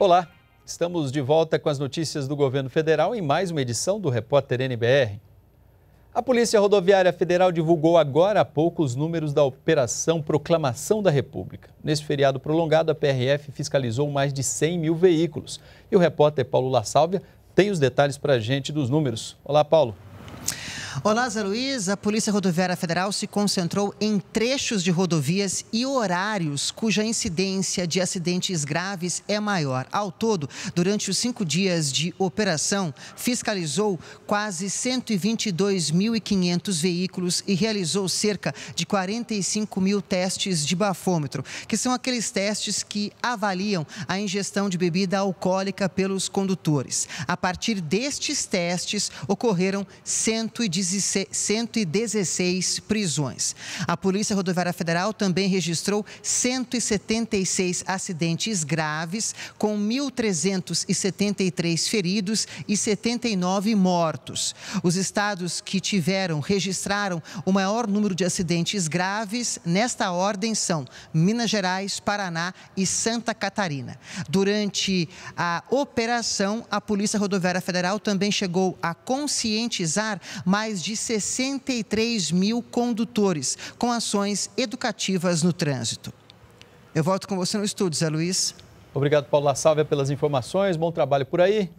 Olá, estamos de volta com as notícias do governo federal em mais uma edição do Repórter NBR. A Polícia Rodoviária Federal divulgou agora há pouco os números da Operação Proclamação da República. Nesse feriado prolongado, a PRF fiscalizou mais de 100 mil veículos. E o repórter Paulo La Sálvia tem os detalhes para a gente dos números. Olá, Paulo. Olá, Lázaro Luiz, a Polícia Rodoviária Federal se concentrou em trechos de rodovias e horários cuja incidência de acidentes graves é maior. Ao todo, durante os cinco dias de operação, fiscalizou quase 122.500 veículos e realizou cerca de 45 mil testes de bafômetro, que são aqueles testes que avaliam a ingestão de bebida alcoólica pelos condutores. A partir destes testes, ocorreram 119 116 prisões. A Polícia Rodoviária Federal também registrou 176 acidentes graves, com 1.373 feridos e 79 mortos. Os estados que tiveram, registraram o maior número de acidentes graves nesta ordem são Minas Gerais, Paraná e Santa Catarina. Durante a operação, a Polícia Rodoviária Federal também chegou a conscientizar mais de 63 mil condutores com ações educativas no trânsito. Eu volto com você no estúdio, Zé Luiz. Obrigado, Paulo La pelas informações. Bom trabalho por aí.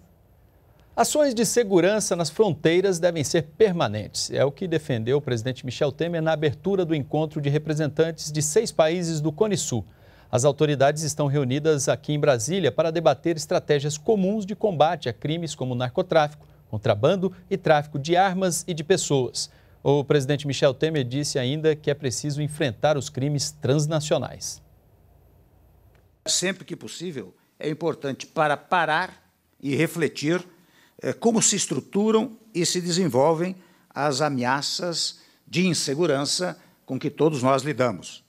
Ações de segurança nas fronteiras devem ser permanentes. É o que defendeu o presidente Michel Temer na abertura do encontro de representantes de seis países do Cone Sul. As autoridades estão reunidas aqui em Brasília para debater estratégias comuns de combate a crimes como narcotráfico, contrabando e tráfico de armas e de pessoas. O presidente Michel Temer disse ainda que é preciso enfrentar os crimes transnacionais. Sempre que possível, é importante para parar e refletir eh, como se estruturam e se desenvolvem as ameaças de insegurança com que todos nós lidamos.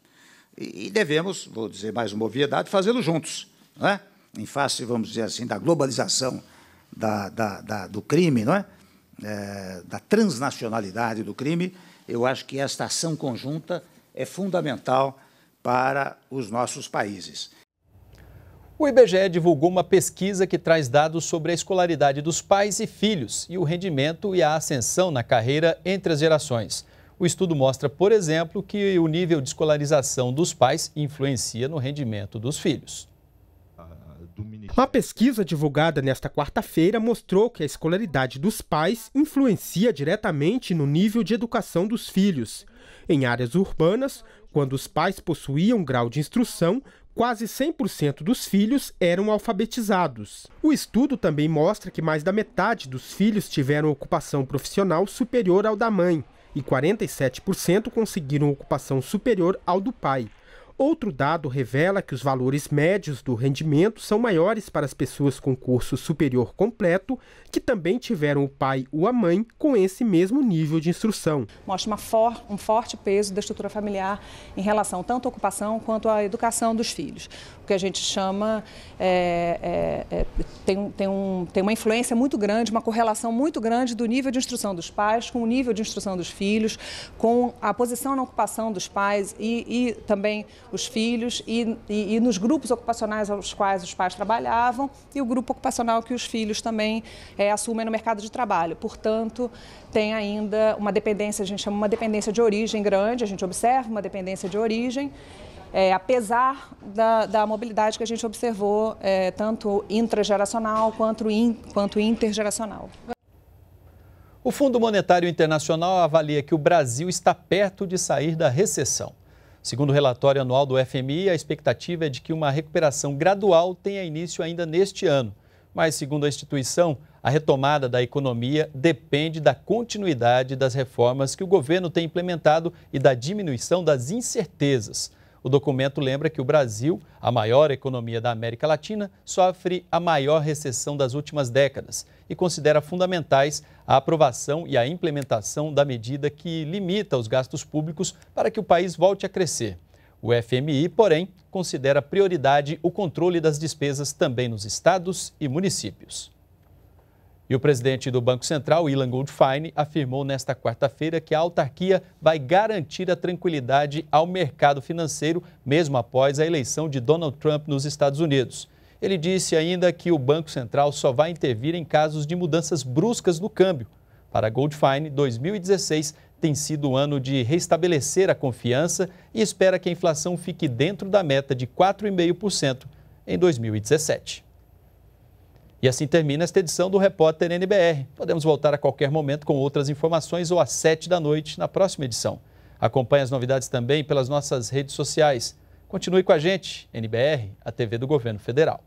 E devemos, vou dizer mais uma obviedade, fazê-lo juntos, não é? em face, vamos dizer assim, da globalização da, da, da, do crime, não é? é? da transnacionalidade do crime, eu acho que esta ação conjunta é fundamental para os nossos países. O IBGE divulgou uma pesquisa que traz dados sobre a escolaridade dos pais e filhos e o rendimento e a ascensão na carreira entre as gerações. O estudo mostra, por exemplo, que o nível de escolarização dos pais influencia no rendimento dos filhos. Uma pesquisa divulgada nesta quarta-feira mostrou que a escolaridade dos pais influencia diretamente no nível de educação dos filhos. Em áreas urbanas, quando os pais possuíam grau de instrução, quase 100% dos filhos eram alfabetizados. O estudo também mostra que mais da metade dos filhos tiveram ocupação profissional superior ao da mãe e 47% conseguiram ocupação superior ao do pai. Outro dado revela que os valores médios do rendimento são maiores para as pessoas com curso superior completo, que também tiveram o pai ou a mãe com esse mesmo nível de instrução. Mostra for um forte peso da estrutura familiar em relação tanto à ocupação quanto à educação dos filhos, o que a gente chama é, é, é tem, tem, um, tem uma influência muito grande, uma correlação muito grande do nível de instrução dos pais com o nível de instrução dos filhos, com a posição na ocupação dos pais e, e também os filhos, e, e, e, nos grupos ocupacionais aos quais os pais trabalhavam e o grupo ocupacional que os filhos também é, assumem no mercado de trabalho. Portanto, tem ainda uma dependência, a gente chama uma dependência de origem grande, a gente observa uma dependência de origem é, apesar da, da, mobilidade que a gente observou, é, tanto intrageracional quanto, in, quanto intergeracional. O Fundo Monetário Internacional avalia que o Brasil está perto de sair da recessão. Segundo o relatório anual do FMI, a expectativa é de que uma recuperação gradual tenha início ainda neste ano. Mas, segundo a instituição, a retomada da economia depende da continuidade das reformas que o governo tem implementado e da diminuição das incertezas. O documento lembra que o Brasil, a maior economia da América Latina, sofre a maior recessão das últimas décadas e considera fundamentais a aprovação e a implementação da medida que limita os gastos públicos para que o país volte a crescer. O FMI, porém, considera prioridade o controle das despesas também nos estados e municípios. E o presidente do Banco Central, Ilan Goldfein, afirmou nesta quarta-feira que a autarquia vai garantir a tranquilidade ao mercado financeiro, mesmo após a eleição de Donald Trump nos Estados Unidos. Ele disse ainda que o Banco Central só vai intervir em casos de mudanças bruscas no câmbio. Para Goldfein, 2016 tem sido o ano de restabelecer a confiança e espera que a inflação fique dentro da meta de 4,5% em 2017. E assim termina esta edição do Repórter NBR. Podemos voltar a qualquer momento com outras informações ou às sete da noite na próxima edição. Acompanhe as novidades também pelas nossas redes sociais. Continue com a gente, NBR, a TV do Governo Federal.